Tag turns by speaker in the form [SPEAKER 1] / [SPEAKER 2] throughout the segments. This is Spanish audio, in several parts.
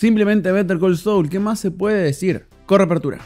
[SPEAKER 1] Simplemente Better Call Soul, ¿qué más se puede decir? Corre apertura.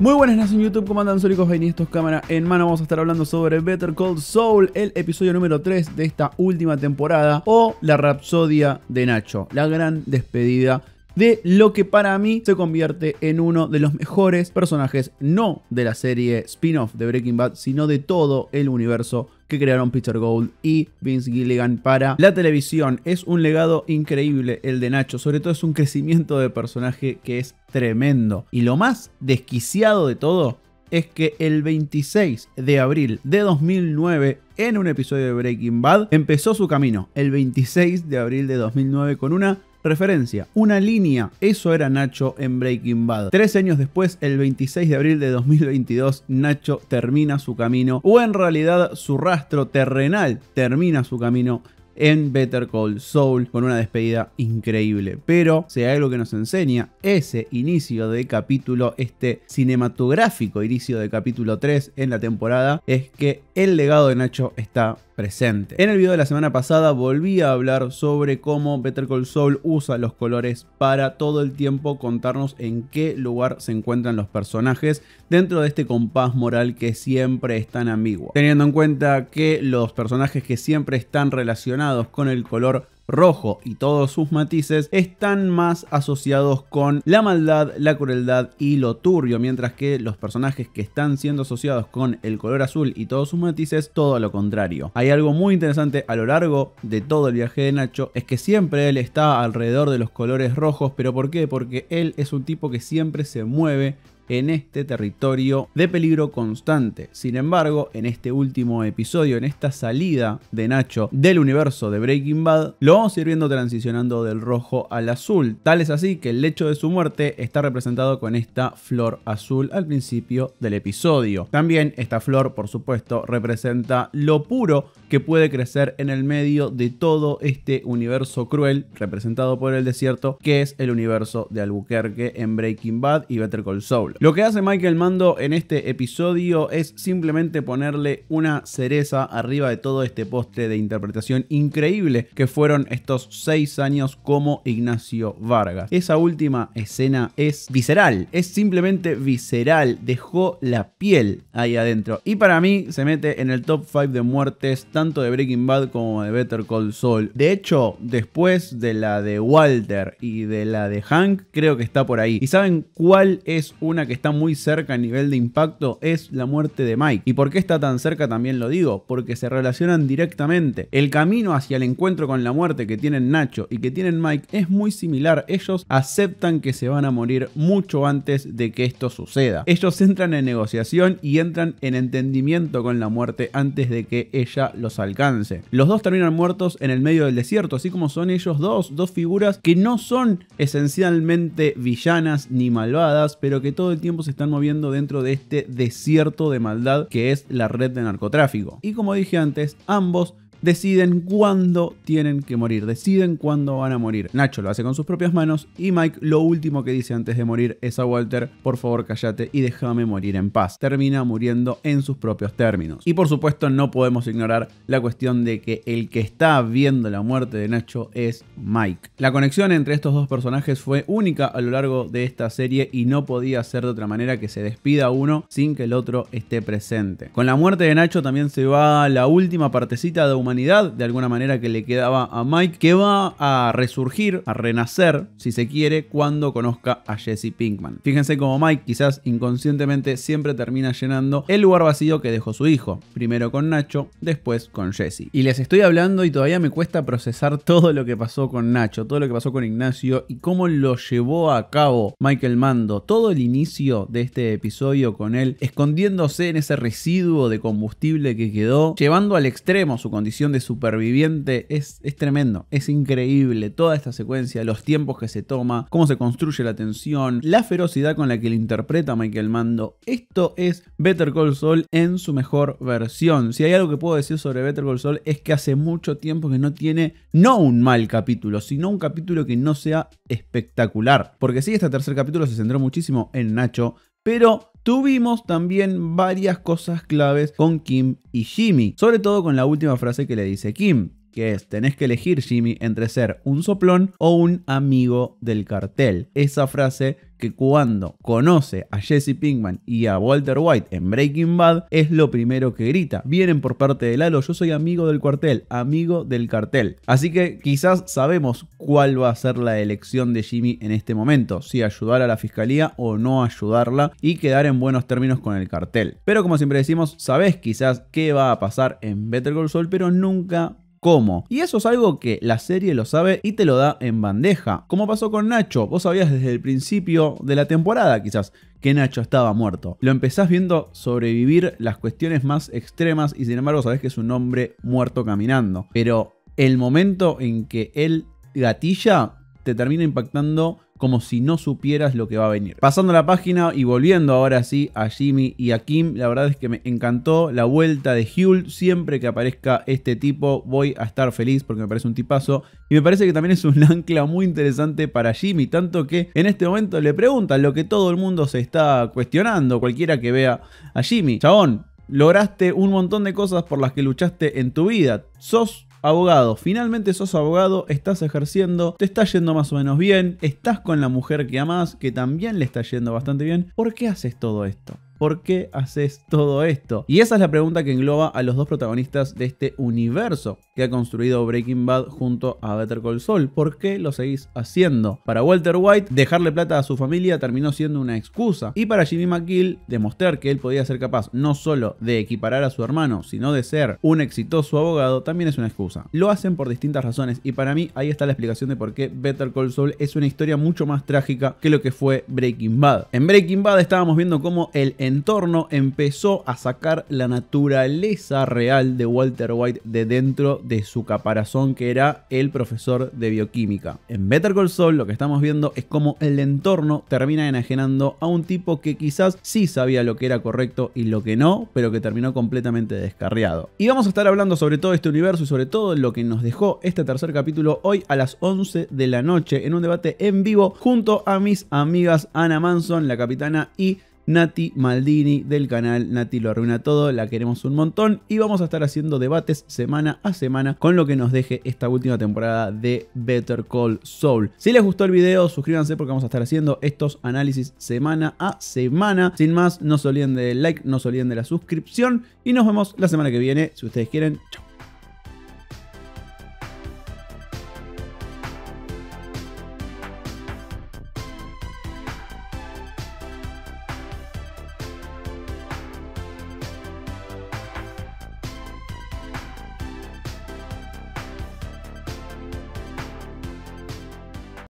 [SPEAKER 1] Muy buenas en YouTube, ¿cómo andan? Soy esto es cámara en mano. Vamos a estar hablando sobre Better Call Soul, el episodio número 3 de esta última temporada, o la Rapsodia de Nacho, la gran despedida de lo que para mí se convierte en uno de los mejores personajes, no de la serie spin-off de Breaking Bad, sino de todo el universo que crearon Peter Gould y Vince Gilligan para la televisión. Es un legado increíble el de Nacho, sobre todo es un crecimiento de personaje que es tremendo. Y lo más desquiciado de todo es que el 26 de abril de 2009, en un episodio de Breaking Bad, empezó su camino. El 26 de abril de 2009 con una Referencia, una línea, eso era Nacho en Breaking Bad. Tres años después, el 26 de abril de 2022, Nacho termina su camino, o en realidad su rastro terrenal termina su camino en Better Call Saul con una despedida increíble. Pero si hay algo que nos enseña ese inicio de capítulo, este cinematográfico inicio de capítulo 3 en la temporada, es que el legado de Nacho está presente. En el video de la semana pasada volví a hablar sobre cómo Better Call Saul usa los colores para todo el tiempo contarnos en qué lugar se encuentran los personajes dentro de este compás moral que siempre es tan ambiguo. Teniendo en cuenta que los personajes que siempre están relacionados con el color rojo y todos sus matices están más asociados con la maldad, la crueldad y lo turbio, mientras que los personajes que están siendo asociados con el color azul y todos sus matices, todo lo contrario. Hay algo muy interesante a lo largo de todo el viaje de Nacho, es que siempre él está alrededor de los colores rojos, pero ¿por qué? Porque él es un tipo que siempre se mueve en este territorio de peligro constante. Sin embargo, en este último episodio, en esta salida de Nacho del universo de Breaking Bad, lo vamos a ir viendo transicionando del rojo al azul. Tal es así que el lecho de su muerte está representado con esta flor azul al principio del episodio. También esta flor, por supuesto, representa lo puro que puede crecer en el medio de todo este universo cruel representado por el desierto, que es el universo de Albuquerque en Breaking Bad y Better Call Saul. Lo que hace Michael Mando en este episodio es simplemente ponerle una cereza arriba de todo este postre de interpretación increíble que fueron estos seis años como Ignacio Vargas. Esa última escena es visceral, es simplemente visceral, dejó la piel ahí adentro. Y para mí se mete en el top 5 de muertes tanto de Breaking Bad como de Better Call Saul. De hecho, después de la de Walter y de la de Hank, creo que está por ahí. ¿Y saben cuál es una que está muy cerca a nivel de impacto es la muerte de Mike. ¿Y por qué está tan cerca también lo digo? Porque se relacionan directamente. El camino hacia el encuentro con la muerte que tienen Nacho y que tienen Mike es muy similar. Ellos aceptan que se van a morir mucho antes de que esto suceda. Ellos entran en negociación y entran en entendimiento con la muerte antes de que ella los alcance. Los dos terminan muertos en el medio del desierto, así como son ellos dos, dos figuras que no son esencialmente villanas ni malvadas, pero que todo el tiempo se están moviendo dentro de este desierto de maldad que es la red de narcotráfico. Y como dije antes, ambos deciden cuándo tienen que morir, deciden cuándo van a morir. Nacho lo hace con sus propias manos y Mike lo último que dice antes de morir es a Walter, por favor cállate y déjame morir en paz. Termina muriendo en sus propios términos. Y por supuesto no podemos ignorar la cuestión de que el que está viendo la muerte de Nacho es Mike. La conexión entre estos dos personajes fue única a lo largo de esta serie y no podía ser de otra manera que se despida uno sin que el otro esté presente. Con la muerte de Nacho también se va la última partecita de un de alguna manera que le quedaba a Mike, que va a resurgir, a renacer, si se quiere, cuando conozca a Jesse Pinkman. Fíjense cómo Mike, quizás inconscientemente, siempre termina llenando el lugar vacío que dejó su hijo, primero con Nacho, después con Jesse. Y les estoy hablando y todavía me cuesta procesar todo lo que pasó con Nacho, todo lo que pasó con Ignacio y cómo lo llevó a cabo Michael Mando. Todo el inicio de este episodio con él, escondiéndose en ese residuo de combustible que quedó, llevando al extremo su condición de superviviente es, es tremendo, es increíble toda esta secuencia, los tiempos que se toma, cómo se construye la tensión, la ferocidad con la que le interpreta Michael Mando. Esto es Better Call Saul en su mejor versión. Si hay algo que puedo decir sobre Better Call Saul es que hace mucho tiempo que no tiene no un mal capítulo, sino un capítulo que no sea espectacular. Porque sí, este tercer capítulo se centró muchísimo en Nacho, pero tuvimos también varias cosas claves con Kim y Jimmy, sobre todo con la última frase que le dice Kim que es tenés que elegir Jimmy entre ser un soplón o un amigo del cartel. Esa frase que cuando conoce a Jesse Pinkman y a Walter White en Breaking Bad es lo primero que grita. Vienen por parte de Lalo, yo soy amigo del cuartel, amigo del cartel. Así que quizás sabemos cuál va a ser la elección de Jimmy en este momento, si ayudar a la fiscalía o no ayudarla y quedar en buenos términos con el cartel. Pero como siempre decimos, sabes quizás qué va a pasar en Better Call Saul, pero nunca cómo. Y eso es algo que la serie lo sabe y te lo da en bandeja. Como pasó con Nacho, vos sabías desde el principio de la temporada quizás que Nacho estaba muerto. Lo empezás viendo sobrevivir las cuestiones más extremas y sin embargo sabés que es un hombre muerto caminando. Pero el momento en que él gatilla te termina impactando como si no supieras lo que va a venir. Pasando la página y volviendo ahora sí a Jimmy y a Kim, la verdad es que me encantó la vuelta de Hul. Siempre que aparezca este tipo voy a estar feliz porque me parece un tipazo. Y me parece que también es un ancla muy interesante para Jimmy, tanto que en este momento le preguntan lo que todo el mundo se está cuestionando, cualquiera que vea a Jimmy. Chabón, lograste un montón de cosas por las que luchaste en tu vida. Sos abogado, finalmente sos abogado, estás ejerciendo, te está yendo más o menos bien, estás con la mujer que amas, que también le está yendo bastante bien, ¿por qué haces todo esto? ¿Por qué haces todo esto? Y esa es la pregunta que engloba a los dos protagonistas de este universo que ha construido Breaking Bad junto a Better Call Saul. ¿Por qué lo seguís haciendo? Para Walter White, dejarle plata a su familia terminó siendo una excusa. Y para Jimmy McGill, demostrar que él podía ser capaz no solo de equiparar a su hermano, sino de ser un exitoso abogado, también es una excusa. Lo hacen por distintas razones y para mí ahí está la explicación de por qué Better Call Saul es una historia mucho más trágica que lo que fue Breaking Bad. En Breaking Bad estábamos viendo cómo el entorno, empezó a sacar la naturaleza real de Walter White de dentro de su caparazón que era el profesor de bioquímica. En Better Call Saul lo que estamos viendo es cómo el entorno termina enajenando a un tipo que quizás sí sabía lo que era correcto y lo que no, pero que terminó completamente descarriado. Y vamos a estar hablando sobre todo este universo y sobre todo lo que nos dejó este tercer capítulo hoy a las 11 de la noche en un debate en vivo junto a mis amigas Ana Manson, la capitana y Nati Maldini del canal Nati lo arruina todo, la queremos un montón y vamos a estar haciendo debates semana a semana con lo que nos deje esta última temporada de Better Call Saul. Si les gustó el video, suscríbanse porque vamos a estar haciendo estos análisis semana a semana. Sin más, no se olviden del like, no se olviden de la suscripción y nos vemos la semana que viene. Si ustedes quieren, chao.